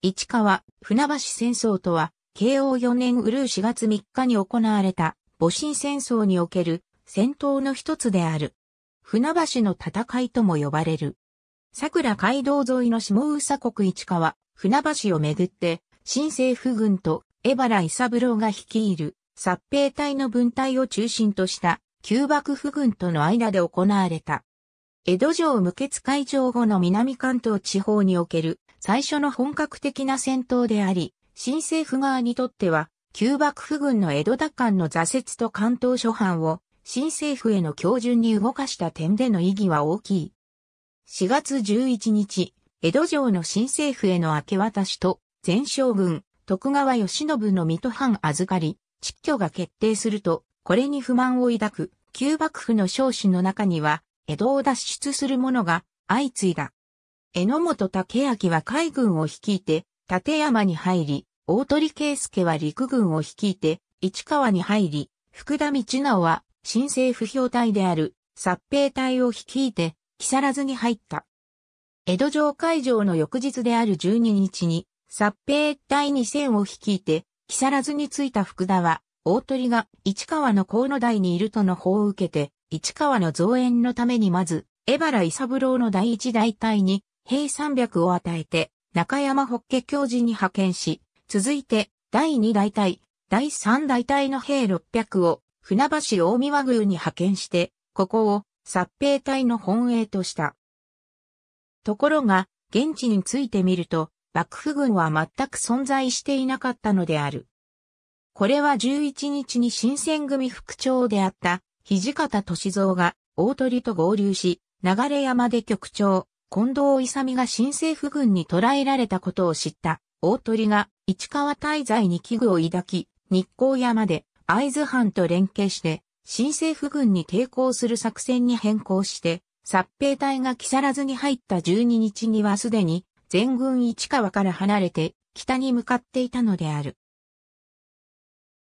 市川、船橋戦争とは、慶応4年うるう4月3日に行われた、戊辰戦争における戦闘の一つである。船橋の戦いとも呼ばれる。桜街道沿いの下宇佐国市川、船橋をめぐって、新政府軍と江原伊三郎が率いる、殺兵隊の分隊を中心とした、旧幕府軍との間で行われた。江戸城無血開城後の南関東地方における最初の本格的な戦闘であり、新政府側にとっては、旧幕府軍の江戸奪還の挫折と関東諸藩を新政府への強順に動かした点での意義は大きい。4月11日、江戸城の新政府への明け渡しと、前将軍、徳川義信の水戸藩預かり、蟄居が決定すると、これに不満を抱く、旧幕府の少子の中には、江戸を脱出する者が相次いだ。榎本武明は海軍を率いて、立山に入り、大鳥圭介は陸軍を率いて、市川に入り、福田道直は、新政府表隊である、殺兵隊を率いて、木更津に入った。江戸城会場の翌日である12日に、殺兵隊2000を率いて、木更津に着いた福田は、大鳥が市川の河野台にいるとの報を受けて、市川の増援のためにまず、江原伊三郎の第一大隊に兵300を与えて、中山法華教授に派遣し、続いて、第2大隊、第3大隊の兵600を、船橋大見和宮に派遣して、ここを、殺兵隊の本営とした。ところが、現地についてみると、幕府軍は全く存在していなかったのである。これは11日に新選組副長であった、土方歳三が、大鳥と合流し、流山で局長、近藤勇が新政府軍に捕らえられたことを知った大鳥が市川滞在に危惧を抱き、日光山で会津藩と連携して新政府軍に抵抗する作戦に変更して、殺兵隊が木更津に入った12日にはすでに全軍市川から離れて北に向かっていたのである。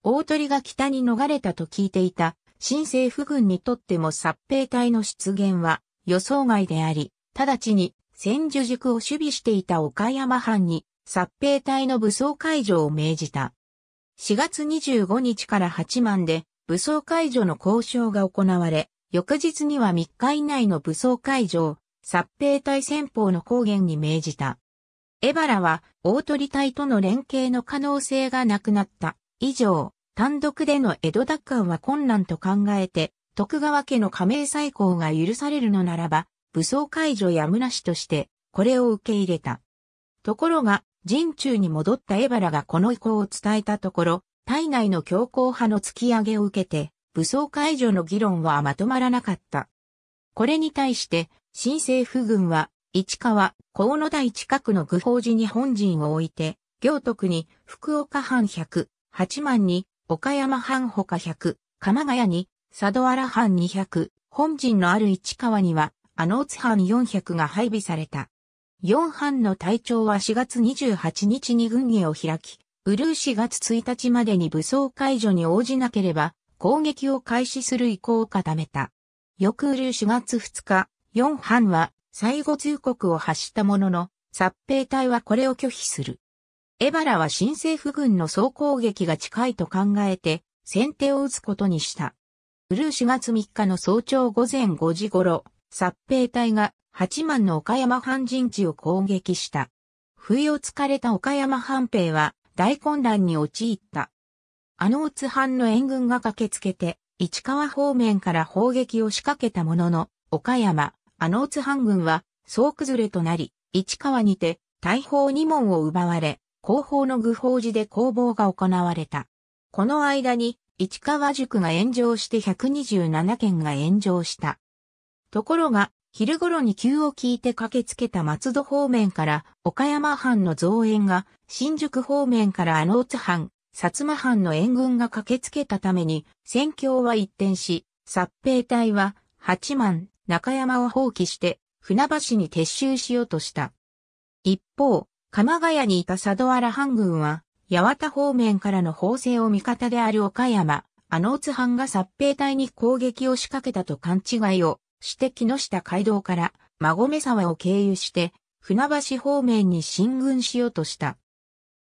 大鳥が北に逃れたと聞いていた新政府軍にとっても殺兵隊の出現は予想外であり、直ちに千住塾を守備していた岡山藩に、殺兵隊の武装解除を命じた。4月25日から8万で武装解除の交渉が行われ、翌日には3日以内の武装解除を殺兵隊戦法の抗原に命じた。エバラは大鳥隊との連携の可能性がなくなった以上、単独での江戸奪還は困難と考えて、徳川家の加盟再興が許されるのならば、武装解除やむなしとして、これを受け入れた。ところが、陣中に戻ったエバラがこの意向を伝えたところ、体内の強硬派の突き上げを受けて、武装解除の議論はまとまらなかった。これに対して、新政府軍は、市川、河野台近くの愚法寺に本陣を置いて、行徳に福岡藩100、八幡に岡山藩他100、鎌ヶ谷に佐渡原藩200、本陣のある市川にはアノーツ班400が配備された。4班の隊長は4月28日に軍議を開き、ウルー4月1日までに武装解除に応じなければ攻撃を開始する意向を固めた。翌ウルー4月2日、4班は最後通告を発したものの、殺兵隊はこれを拒否する。エバラは新政府軍の総攻撃が近いと考えて、先手を打つことにした。ウルー4月3日の早朝午前5時頃、殺兵隊が八幡の岡山藩陣地を攻撃した。不意をつかれた岡山藩兵は大混乱に陥った。あの津藩の援軍が駆けつけて、市川方面から砲撃を仕掛けたものの、岡山、あの津藩軍は総崩れとなり、市川にて大砲二門を奪われ、後方の具法寺で攻防が行われた。この間に市川塾が炎上して127件が炎上した。ところが、昼頃に急を聞いて駆けつけた松戸方面から岡山藩の増援が、新宿方面から阿能津藩、薩摩藩の援軍が駆けつけたために、戦況は一転し、殺兵隊は、八幡、中山を放棄して、船橋に撤収しようとした。一方、鎌ヶ谷にいた佐渡原藩軍は、八幡方面からの砲声を味方である岡山、阿能津藩が殺兵隊に攻撃を仕掛けたと勘違いをして木下街道から馬込沢を経由して船橋方面に進軍しようとした。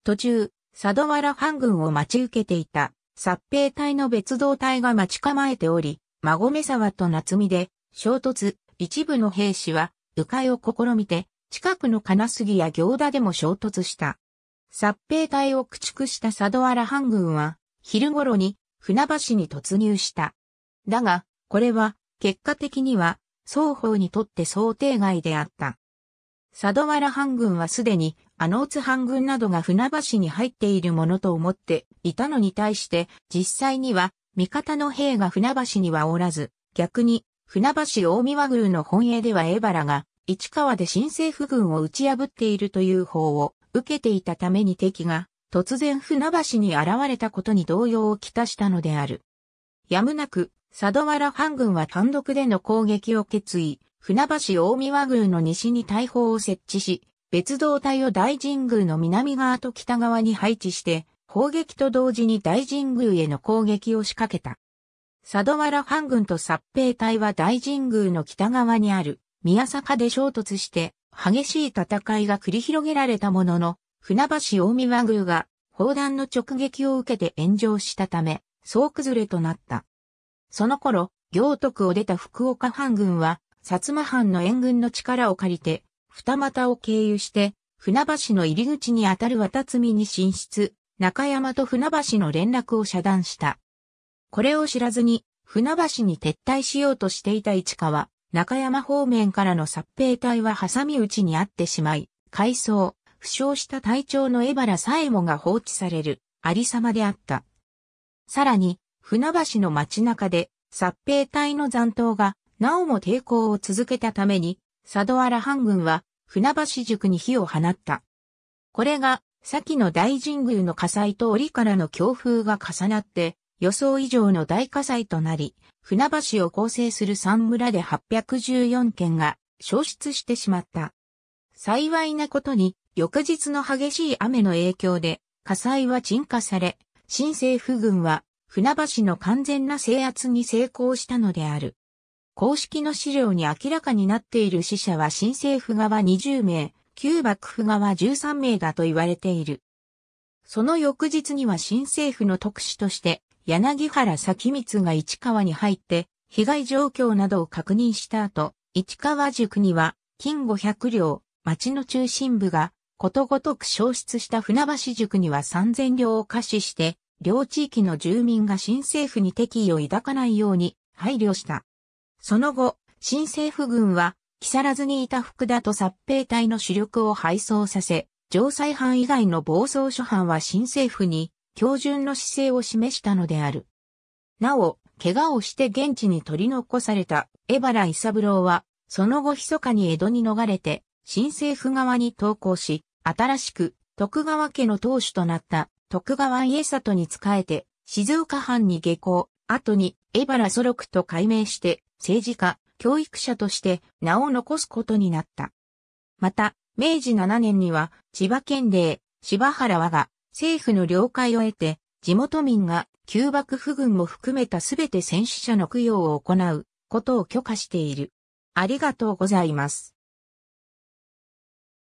途中、佐土原藩軍を待ち受けていた、殺兵隊の別動隊が待ち構えており、馬込沢と夏見で衝突、一部の兵士は迂回を試みて、近くの金杉や行田でも衝突した。殺兵隊を駆逐した佐土原藩軍は、昼頃に船橋に突入した。だが、これは結果的には双方にとって想定外であった。佐土原藩軍はすでに、あの津藩軍などが船橋に入っているものと思っていたのに対して、実際には、味方の兵が船橋にはおらず、逆に、船橋大見和宮の本営では江原が、市川で新政府軍を打ち破っているという方を受けていたために敵が、突然船橋に現れたことに動揺をきたしたのである。やむなく、佐土原藩軍は単独での攻撃を決意、船橋大宮和宮の西に大砲を設置し、別動隊を大神宮の南側と北側に配置して、砲撃と同時に大神宮への攻撃を仕掛けた。佐土原藩軍と殺兵隊は大神宮の北側にある宮坂で衝突して激しい戦いが繰り広げられたものの、船橋大宮宮が砲弾の直撃を受けて炎上したため、総崩れとなった。その頃、行徳を出た福岡藩軍は、薩摩藩の援軍の力を借りて、二股を経由して、船橋の入り口にあたる渡積に進出、中山と船橋の連絡を遮断した。これを知らずに、船橋に撤退しようとしていた市川、中山方面からの殺兵隊は挟み撃ちにあってしまい、改装、負傷した隊長の江原さえもが放置される、ありさまであった。さらに、船橋の街中で、殺兵隊の残党が、なおも抵抗を続けたために、佐渡原藩軍は、船橋塾に火を放った。これが、先の大神宮の火災と折からの強風が重なって、予想以上の大火災となり、船橋を構成する三村で814件が消失してしまった。幸いなことに、翌日の激しい雨の影響で火災は鎮火され、新政府軍は船橋の完全な制圧に成功したのである。公式の資料に明らかになっている死者は新政府側20名、旧幕府側13名だと言われている。その翌日には新政府の特使として、柳原咲光が市川に入って、被害状況などを確認した後、市川塾には、金500両、町の中心部が、ことごとく消失した船橋塾には3000両を貸しして、両地域の住民が新政府に敵意を抱かないように配慮した。その後、新政府軍は、木更津にいた福田と殺兵隊の主力を配送させ、城西藩以外の暴走諸藩は新政府に、標準の姿勢を示したのである。なお、怪我をして現地に取り残された江原伊三郎は、その後密かに江戸に逃れて、新政府側に投降し、新しく徳川家の当主となった徳川家里に仕えて、静岡藩に下校、後に江原祖禄と改名して、政治家、教育者として名を残すことになった。また、明治7年には、千葉県令、柴原和が、政府の了解を得て、地元民が旧幕府軍も含めたすべて戦死者の供養を行うことを許可している。ありがとうございます。